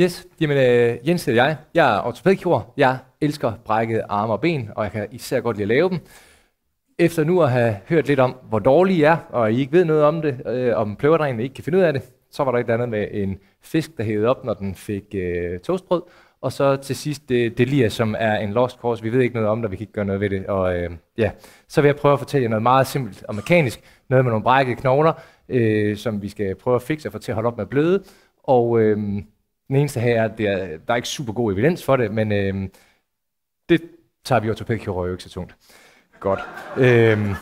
Yes, jamen øh, Jens hedder jeg. Jeg er ortopædkirurg. Jeg elsker brækkede arme og ben, og jeg kan især godt lide at lave dem. Efter nu at have hørt lidt om, hvor dårlige I er, og I ikke ved noget om det, øh, om pløverdrengene ikke kan finde ud af det, så var der et andet med en fisk, der hævede op, når den fik øh, toastbrød. Og så til sidst det, det lige, som er en lost cause. Vi ved ikke noget om det, vi kan ikke gøre noget ved det. Og øh, ja, så vil jeg prøve at fortælle jer noget meget simpelt og mekanisk. Noget med nogle brækkede knogler, øh, som vi skal prøve at fikse og få til at holde op med at bløde. Og øh, den eneste her er, at det er, der er ikke super god evidens for det, men øh, det tager vi til jo ikke så tungt. Godt. Øhm,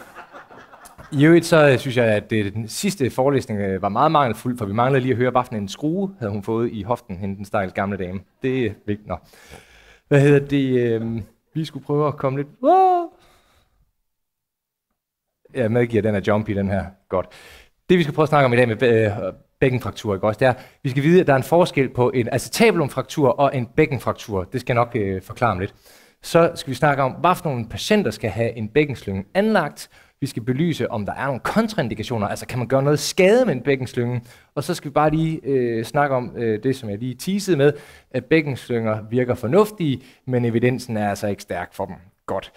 I øvrigt så øh, synes jeg, at det, den sidste forelæsning øh, var meget mangelfuld, for vi manglede lige at høre, hvad en skrue havde hun fået i hoften, hende den stakkels gamle dame. Det er vigtigt. Nå. Hvad hedder det? Øhm, vi skulle prøve at komme lidt... Jeg medgiver, den er jumpy, den her. Godt. Det vi skal prøve at snakke om i dag med øh, bækkenfraktur, ikke også? Det er, vi skal vide, at der er en forskel på en acetabulumfraktur og en bækkenfraktur. Det skal jeg nok øh, forklare om lidt. Så skal vi snakke om, hvad for nogle patienter skal have en bækkenslynge anlagt. Vi skal belyse, om der er nogle kontraindikationer, altså kan man gøre noget skade med en bækkenslynge. Og så skal vi bare lige øh, snakke om øh, det, som jeg lige teasede med, at bækkenslynger virker fornuftige, men evidensen er altså ikke stærk for dem. Godt.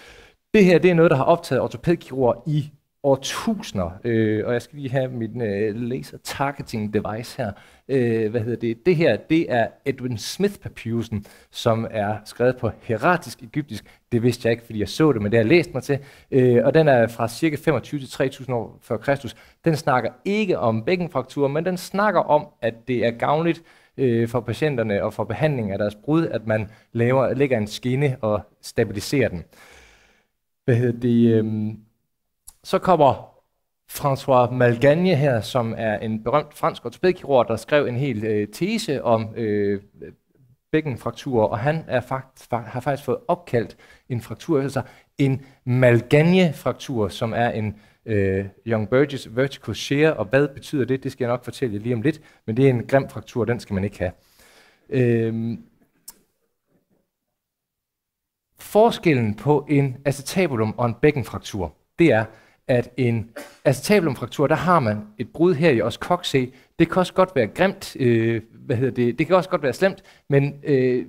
Det her det er noget, der har optaget ortopædkirurger i årtusinder, øh, og jeg skal lige have min øh, laser targeting device her. Øh, hvad hedder det? Det her, det er Edwin Smith-papyrusen, som er skrevet på heratisk egyptisk. Det vidste jeg ikke, fordi jeg så det, men det har jeg læst mig til. Øh, og den er fra cirka 25 til 3000 år før Kristus. Den snakker ikke om bækkenfrakturer, men den snakker om, at det er gavnligt øh, for patienterne og for behandling af deres brud, at man laver, lægger en skinne og stabiliserer den. Hvad hedder det? Øh, så kommer François Malgagne her, som er en berømt fransk ortopædkirurg, der skrev en hel øh, tese om øh, bækkenfrakturer, og han er fakt, fakt, har faktisk fået opkaldt en fraktur, altså en Malgagne-fraktur, som er en øh, Young Burgess vertical shear, og hvad betyder det? Det skal jeg nok fortælle jer lige om lidt, men det er en grim fraktur, den skal man ikke have. Øh, forskellen på en acetabulum og en bækkenfraktur, det er, at en acetabulumfraktur, der har man et brud her i os kokse. Det kan også godt være grimt, øh, hvad hedder det, det kan også godt være slemt, men øh,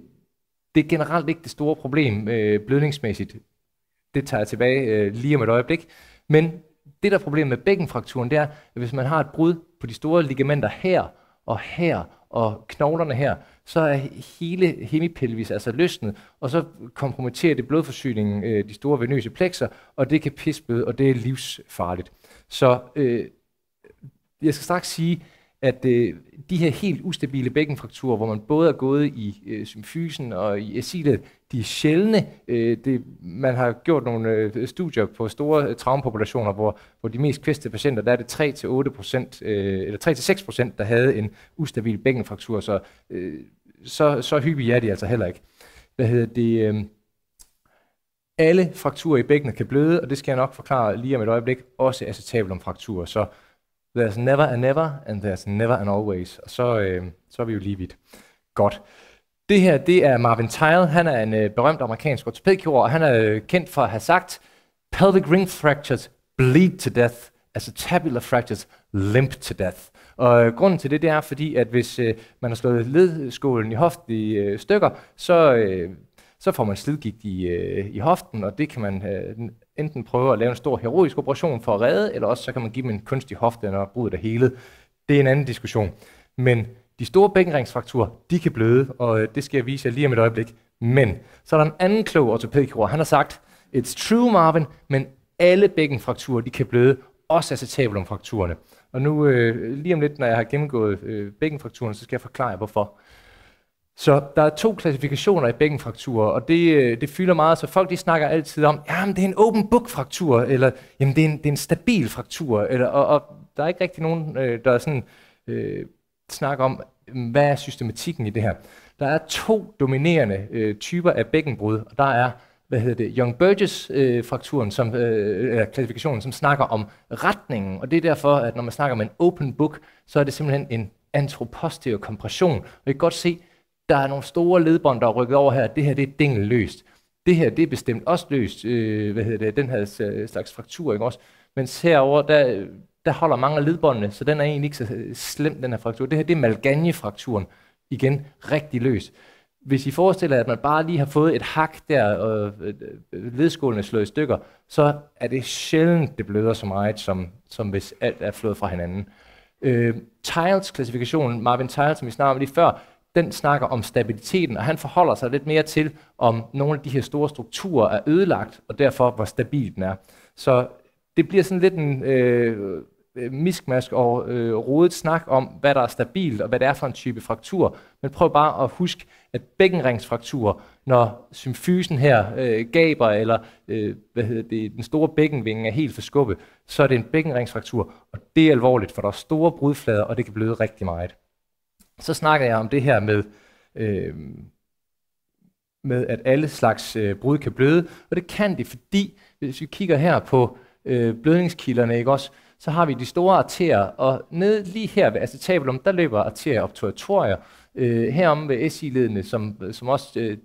det er generelt ikke det store problem øh, blødningsmæssigt. Det tager jeg tilbage øh, lige om et øjeblik. Men det, der er problemet med bækkenfrakturen, det er, at hvis man har et brud på de store ligamenter her, og her og knoglerne her, så er hele hemipelvis altså løsnet, og så kompromitterer det blodforsyningen, øh, de store venøse plekser, og det kan pisbøde, og det er livsfarligt. Så øh, jeg skal straks sige, at øh, de her helt ustabile bækkenfrakturer, hvor man både er gået i øh, symfysen og i asilet, de er sjældne. Øh, det, man har gjort nogle øh, studier på store øh, traumpopulationer, hvor, hvor de mest kvæste patienter, der er det 3-8%, øh, eller 3-6%, der havde en ustabil bækkenfraktur, så, øh, så, så hyppige er de altså heller ikke. Hvad hedder det? Øh, alle frakturer i bækkenet kan bløde, og det skal jeg nok forklare lige om et øjeblik, også acetabulum frakturer. Så there's never and never, and there's never and always. Og så, øh, så er vi jo lige vidt. Godt. Det her, det er Marvin Tile. Han er en øh, berømt amerikansk ortopædkirurg, og han er øh, kendt for at have sagt, pelvic ring fractures bleed to death, altså tabular fractures limp to death. Og øh, grunden til det, det er fordi, at hvis øh, man har slået ledskålen i hoften i øh, stykker, så, øh, så får man slidgigt i, øh, i hoften, og det kan man øh, enten prøve at lave en stor heroisk operation for at redde, eller også så kan man give dem en kunstig hofte, når bruddet det hele. Det er en anden diskussion. Men de store bækkenringsfrakturer, de kan bløde, og øh, det skal jeg vise jer lige om et øjeblik. Men så er der en anden klog ortopædkirurg, han har sagt, it's true Marvin, men alle bækkenfrakturer, de kan bløde, også acetabulumfrakturerne. Og nu øh, lige om lidt, når jeg har gennemgået øh, bækkenfrakturerne, så skal jeg forklare jer, hvorfor. Så der er to klassifikationer i bækkenfrakturer, og det, øh, det fylder meget, så folk de snakker altid om, jamen det er en open book fraktur, eller jamen det er en, det er en stabil fraktur, eller, og, og der er ikke rigtig nogen, øh, der er sådan, øh, snakker om, hvad er systematikken i det her? Der er to dominerende øh, typer af bækkenbrud, og der er hvad hedder det, Young Burgess-frakturen, øh, som, øh, eller klassifikationen, som snakker om retningen, og det er derfor, at når man snakker om en open book, så er det simpelthen en antroposterior kompression. Og I kan godt se, der er nogle store ledbånd, der er rykket over her, det her det er løst. Det her det er bestemt også løst, øh, hvad hedder det, den her øh, slags fraktur, ikke også? Mens herover der, der holder mange af ledbåndene, så den er egentlig ikke så øh, slem, den her fraktur. Det her, det er malganjefrakturen. frakturen Igen, rigtig løs. Hvis I forestiller jer, at man bare lige har fået et hak der, og øh, øh, ledskålen er slået i stykker, så er det sjældent, det bløder så meget, som, som hvis alt er flået fra hinanden. Øh, Tiles-klassifikationen, Marvin Tiles, som vi snakkede om lige før, den snakker om stabiliteten, og han forholder sig lidt mere til, om nogle af de her store strukturer er ødelagt, og derfor hvor stabil den er. Så det bliver sådan lidt en øh, Øh, miskmask og øh, rodet snak om, hvad der er stabilt og hvad det er for en type fraktur. Men prøv bare at huske, at bækkenringsfrakturer, når symfysen her øh, gaber, eller øh, hvad hedder det, den store bækkenvinge er helt forskubbet, så er det en bækkenringsfraktur, og det er alvorligt, for der er store brudflader, og det kan bløde rigtig meget. Så snakker jeg om det her med, øh, med at alle slags øh, brud kan bløde, og det kan de, fordi hvis vi kigger her på øh, blødningskilderne, ikke også, så har vi de store arterier, og nede lige her ved acetabulum, der løber arterier obturatorier, øh, herom ved SI-ledene, som, som også, øh,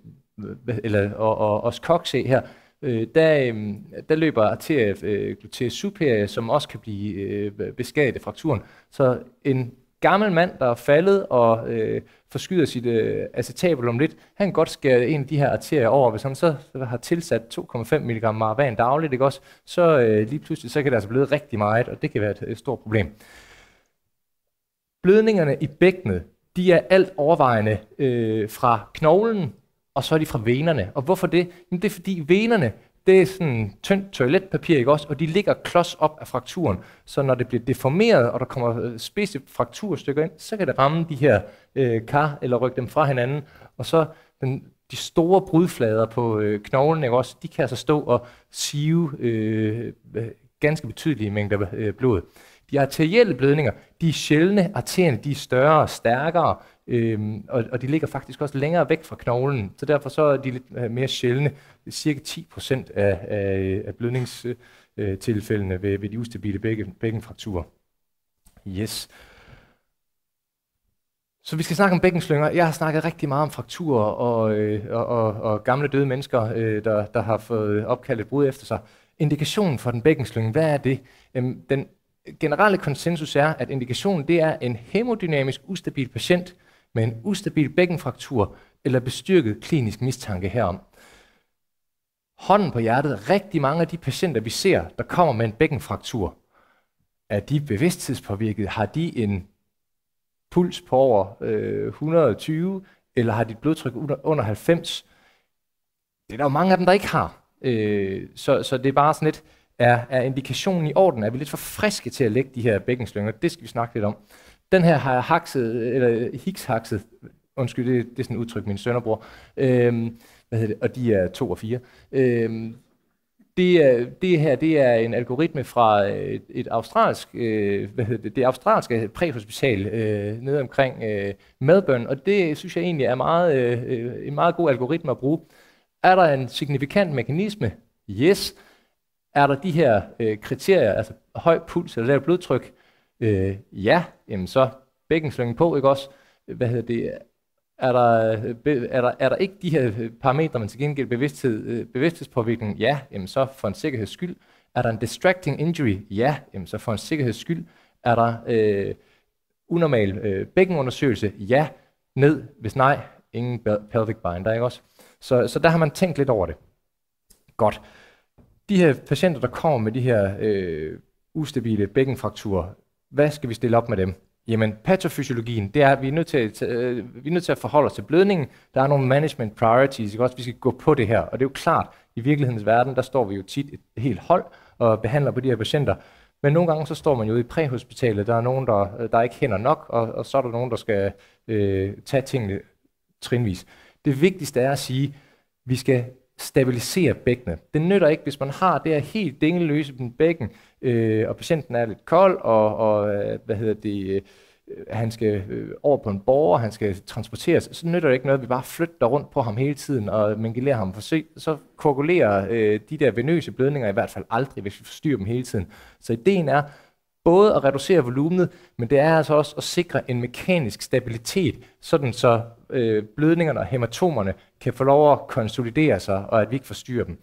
eller, og, og også kokse her, øh, der, øh, der løber arterier øh, gluteus superior, som også kan blive øh, beskadiget af frakturen. Så en gammel mand, der er faldet og øh, forskyder sit øh, acetabel om lidt, han kan godt skære en af de her arterier over. Hvis han så har tilsat 2,5 mg marvan dagligt, ikke også, så øh, lige pludselig så kan det altså blive rigtig meget, og det kan være et, et stort problem. Blødningerne i bækkenet, de er alt overvejende øh, fra knoglen, og så er de fra venerne. Og hvorfor det? Jamen det er fordi venerne, det er sådan tyndt toiletpapir, ikke også? Og de ligger klods op af frakturen. Så når det bliver deformeret, og der kommer øh, spidse frakturstykker ind, så kan det ramme de her øh, kar, eller rykke dem fra hinanden. Og så den, de store brudflader på øh, knoglen, ikke også? De kan altså stå og sive øh, øh ganske betydelige mængder øh, blod. De arterielle blødninger, de er sjældne, arterierne de er større og stærkere, Øhm, og, og de ligger faktisk også længere væk fra knoglen, så derfor så er de lidt øh, mere sjældne. Cirka 10% af, af, af blødningstilfældene ved, ved de ustabile bækken, bækkenfrakturer. Yes. Så vi skal snakke om bækkenslynger. Jeg har snakket rigtig meget om frakturer og, øh, og, og, og gamle døde mennesker, øh, der, der har fået opkaldt et brud efter sig. Indikationen for den bækkenslynge, hvad er det? Øhm, den generelle konsensus er, at indikationen det er en hemodynamisk ustabil patient, med en ustabil bækkenfraktur eller bestyrket klinisk mistanke herom. Hånden på hjertet, rigtig mange af de patienter, vi ser, der kommer med en bækkenfraktur, er de bevidsthedspåvirket? Har de en puls på over øh, 120, eller har dit blodtryk under 90? Det er der jo mange af dem, der ikke har. Øh, så, så det er bare sådan lidt, er, er indikationen i orden? Er vi lidt for friske til at lægge de her bækkenslynger? Det skal vi snakke lidt om den her har jeg hakset, eller øh, hikshakset, undskyld, det, det er sådan et udtryk, min og bror, øhm, hvad hedder det, og de er to og fire. Øhm, det, er, det her det er en algoritme fra et, øh, et australsk, øh, hvad hedder det, det australske præhospital øh, nede omkring øh, Melbourne, og det synes jeg egentlig er meget, øh, øh, en meget god algoritme at bruge. Er der en signifikant mekanisme? Yes. Er der de her øh, kriterier, altså høj puls eller lavt blodtryk? Øh, ja, jamen så slynge på, ikke også? Hvad hedder det? Er der, er, der, er der ikke de her øh, parametre, men til gengæld bevidsthed, øh, bevidsthedspåvirkning? Ja, jamen så for en sikkerheds skyld. Er der en distracting injury? Ja, jamen så for en sikkerheds skyld. Er der øh, unormal øh, bækkenundersøgelse? Ja, ned, hvis nej, ingen pelvic binder, ikke også? Så, så der har man tænkt lidt over det. Godt. De her patienter, der kommer med de her øh, ustabile bækkenfrakturer, hvad skal vi stille op med dem? Jamen, patofysiologien, det er, at vi er nødt til at, øh, vi er nødt til at forholde os til blødningen. Der er nogle management priorities, ikke? også vi skal gå på det her. Og det er jo klart, i virkelighedens verden, der står vi jo tit et helt hold og behandler på de her patienter. Men nogle gange så står man jo ude i præhospitalet, der er nogen, der, øh, der ikke hænder nok, og, og så er der nogen, der skal øh, tage tingene trinvis. Det vigtigste er at sige, vi skal stabilisere bækkenet. Det nytter ikke, hvis man har det her helt dingeløse bækken, øh, og patienten er lidt kold, og, og øh, hvad hedder det, øh, han skal øh, over på en borger, han skal transporteres, så nytter det ikke noget, at vi bare flytter rundt på ham hele tiden, og mangelerer ham for se, så koagulerer øh, de der venøse blødninger i hvert fald aldrig, hvis vi forstyrrer dem hele tiden. Så ideen er, både at reducere volumenet, men det er altså også at sikre en mekanisk stabilitet, sådan så øh, blødningerne og hematomerne kan få lov at konsolidere sig, og at vi ikke forstyrrer dem.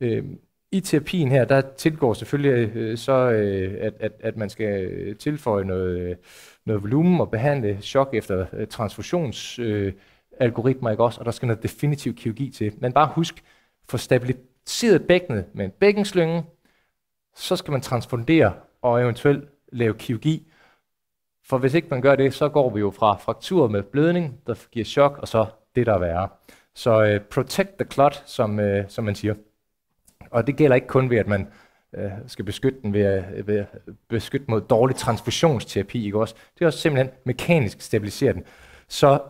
Øh, i terapien her, der tilgår selvfølgelig øh, så, øh, at, at, at man skal øh, tilføje noget, øh, noget volumen og behandle chok efter øh, transfusions... Øh, algoritmer, ikke også? Og der skal noget definitiv kirurgi til. Men bare husk, for stabiliseret bækkenet med en bækkenslynge, så skal man transfundere og eventuelt lave kirurgi. For hvis ikke man gør det, så går vi jo fra fraktur med blødning, der giver chok, og så det, der er værre. Så øh, protect the clot, som, øh, som man siger. Og det gælder ikke kun ved, at man øh, skal beskytte den ved, ved at beskytte mod dårlig transfusionsterapi, ikke også? Det er også simpelthen mekanisk stabilisere den. Så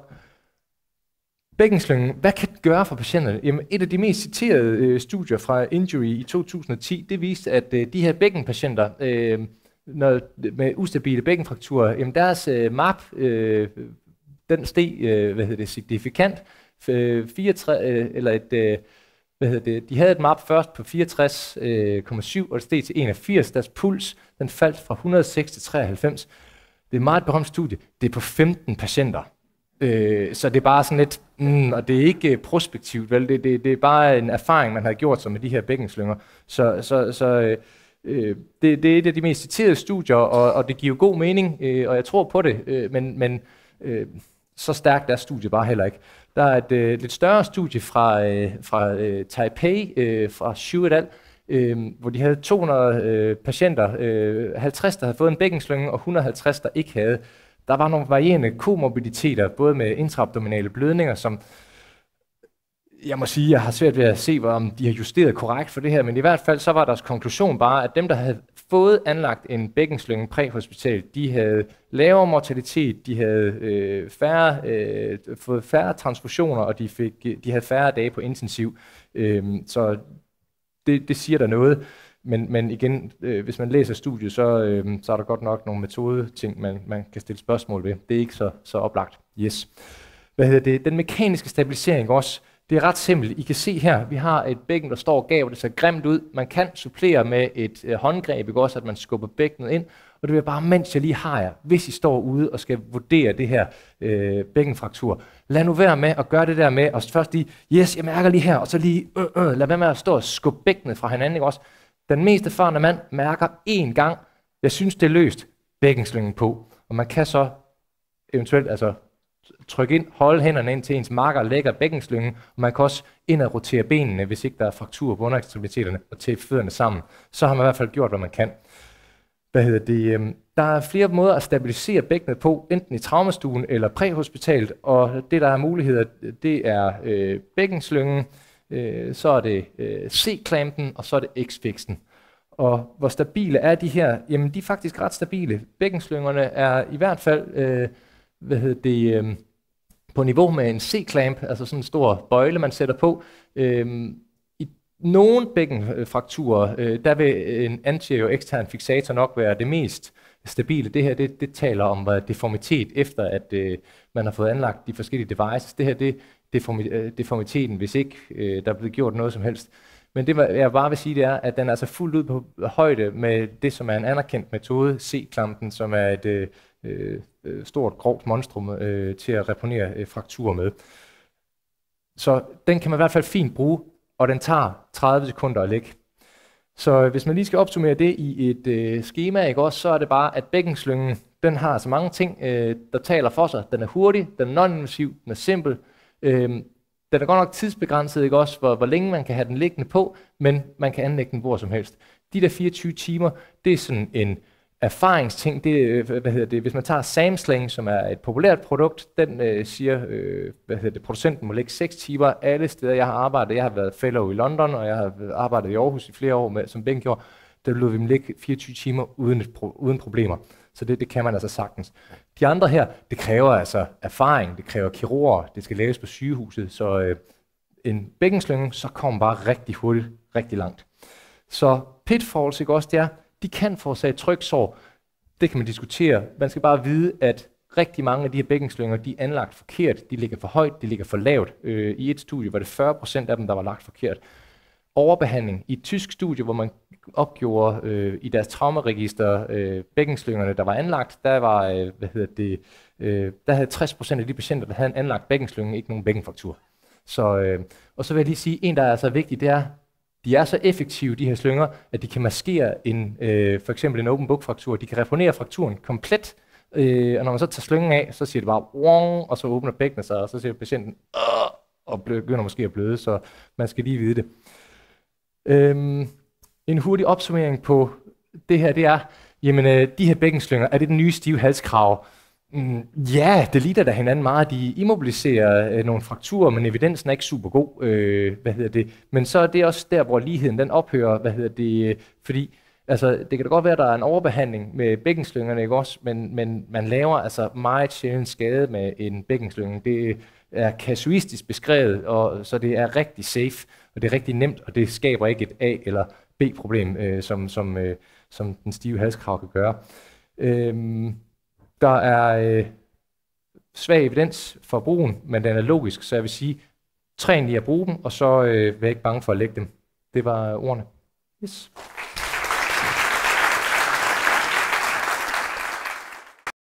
bækkenslyngen, hvad kan det gøre for patienterne? Jamen, et af de mest citerede øh, studier fra Injury i 2010, det viste, at øh, de her bækkenpatienter øh, når, med ustabile bækkenfrakturer, jamen deres øh, MAP, øh, den steg, øh, hvad hedder det, signifikant, øh, 34, øh, eller et... Øh, hvad hedder det, de havde et map først på 64,7, øh, og det steg til 81. Deres puls den faldt fra 106 til 93. Det er et meget berømt studie. Det er på 15 patienter. Øh, så det er bare sådan lidt, mm, og det er ikke øh, prospektivt, vel? Det, det, det er bare en erfaring, man har gjort sig med de her bækkenslynger. Så, så, så øh, øh, det, det er et af de mest citerede studier, og, og det giver god mening, øh, og jeg tror på det, øh, men, men øh, så stærkt er studiet bare heller ikke. Der er et øh, lidt større studie fra, øh, fra øh, Taipei, øh, fra Xu et al., øh, hvor de havde 200 øh, patienter, øh, 50 der havde fået en bækkenslynge, og 150 der ikke havde. Der var nogle varierende komorbiditeter, både med intraabdominale blødninger, som jeg må sige, jeg har svært ved at se, om de har justeret korrekt for det her, men i hvert fald så var deres konklusion bare, at dem, der havde fået anlagt en bækkenslynge præhospital, de havde lavere mortalitet, de havde øh, færre, øh, fået færre transfusioner, og de, fik, de havde færre dage på intensiv. Øh, så det, det siger der noget. Men, men igen, øh, hvis man læser studiet, så, øh, så er der godt nok nogle metodeting, man, man kan stille spørgsmål ved. Det er ikke så, så oplagt. Yes. Hvad hedder det? Den mekaniske stabilisering også. Det er ret simpelt. I kan se her, vi har et bækken, der står og gav, det ser grimt ud. Man kan supplere med et øh, håndgreb, ikke også, at man skubber bækkenet ind. Og det er bare, mens jeg lige har jer, hvis I står ude og skal vurdere det her øh, bækkenfraktur, lad nu være med at gøre det der med, og først lige, yes, jeg mærker lige her, og så lige, øh, øh, lad være med at stå og skubbe bækkenet fra hinanden, ikke også? Den mest erfarne mand mærker én gang, jeg synes, det er løst, bækkenslyngen på. Og man kan så eventuelt altså tryk ind, hold hænderne ind til ens marker, lægger bækkenslynge, og man kan også ind og rotere benene, hvis ikke der er fraktur på underekstremiteterne, og tæppe fødderne sammen. Så har man i hvert fald gjort, hvad man kan. Hvad hedder det? Øhm, der er flere måder at stabilisere bækkenet på, enten i traumastuen eller præhospitalet, og det, der er muligheder, det er øh, bækkenslyngen, øh, så er det øh, C-klampen, og så er det x fixen Og hvor stabile er de her? Jamen, de er faktisk ret stabile. Bækkenslyngerne er i hvert fald... Øh, hvad hedder det, øh, på niveau med en C-clamp, altså sådan en stor bøjle, man sætter på. Øh, I nogle bækkenfrakturer, øh, der vil en anterior ekstern fixator nok være det mest stabile. Det her, det, det taler om hvad, deformitet, efter at øh, man har fået anlagt de forskellige devices. Det her, det er øh, deformiteten, hvis ikke øh, der er blevet gjort noget som helst. Men det, jeg bare vil sige, det er, at den er altså fuldt ud på højde med det, som er en anerkendt metode, C-klampen, som er et, øh, Øh, øh, stort, grovt monstrum øh, til at reponere øh, frakturer med. Så den kan man i hvert fald fint bruge, og den tager 30 sekunder at lægge. Så hvis man lige skal opsummere det i et øh, schema, ikke også, så er det bare, at bækkenslyngen, den har så mange ting, øh, der taler for sig. Den er hurtig, den er non-invasiv, den er simpel. Øh, den er godt nok tidsbegrænset, ikke også, hvor, hvor længe man kan have den liggende på, men man kan anlægge den hvor som helst. De der 24 timer, det er sådan en erfaringsting, det, øh, hvad hedder det, hvis man tager Samsling, som er et populært produkt, den øh, siger, øh, hvad hedder det, producenten må lægge 6 timer alle steder, jeg har arbejdet. Jeg har været fellow i London, og jeg har arbejdet i Aarhus i flere år, med, som Ben gjorde. Der lod vi dem ligge 24 timer uden, et pro, uden problemer. Så det, det kan man altså sagtens. De andre her, det kræver altså erfaring, det kræver kirurger, det skal laves på sygehuset, så øh, en bækkenslynge, så kommer bare rigtig hurtigt, rigtig langt. Så pitfalls, ikke også, det er, de kan forårsage tryksår. Det kan man diskutere. Man skal bare vide, at rigtig mange af de her bækkenslynger, de er anlagt forkert. De ligger for højt, de ligger for lavt. Øh, I et studie var det 40 procent af dem, der var lagt forkert. Overbehandling. I et tysk studie, hvor man opgjorde øh, i deres traumaregister øh, bækkenslyngerne, der var anlagt, der var, øh, hvad hedder det, øh, der havde 60 procent af de patienter, der havde en anlagt bækkenslynge, ikke nogen bækkenfraktur. Så, øh, og så vil jeg lige sige, en, der er altså vigtig, det er, de er så effektive, de her slynger, at de kan maskere en, øh, for eksempel en open book fraktur. De kan reponere frakturen komplet, øh, og når man så tager slyngen af, så siger det bare wong, og så åbner bækkenet sig, og så siger patienten Åh! og begynder måske at bløde, så man skal lige vide det. Øhm, en hurtig opsummering på det her, det er, jamen øh, de her bækkenslynger, er det den nye stive halskrav? Mm, ja, det ligner da hinanden meget. De immobiliserer øh, nogle frakturer, men evidensen er ikke super god. Øh, hvad hedder det? Men så er det også der, hvor ligheden den ophører. Hvad hedder det? Øh, fordi altså, det kan da godt være, at der er en overbehandling med bækkenslyngerne, ikke også? Men, men man laver altså meget sjældent skade med en bækkenslyng. Det er kasuistisk beskrevet, og så det er rigtig safe, og det er rigtig nemt, og det skaber ikke et A- eller B-problem, øh, som, som, øh, som den stive halskrav kan gøre. Øh, der er øh, svag evidens for brugen, men den er logisk, så jeg vil sige, træn lige at bruge dem, og så øh, vær ikke bange for at lægge dem. Det var ordene. Yes.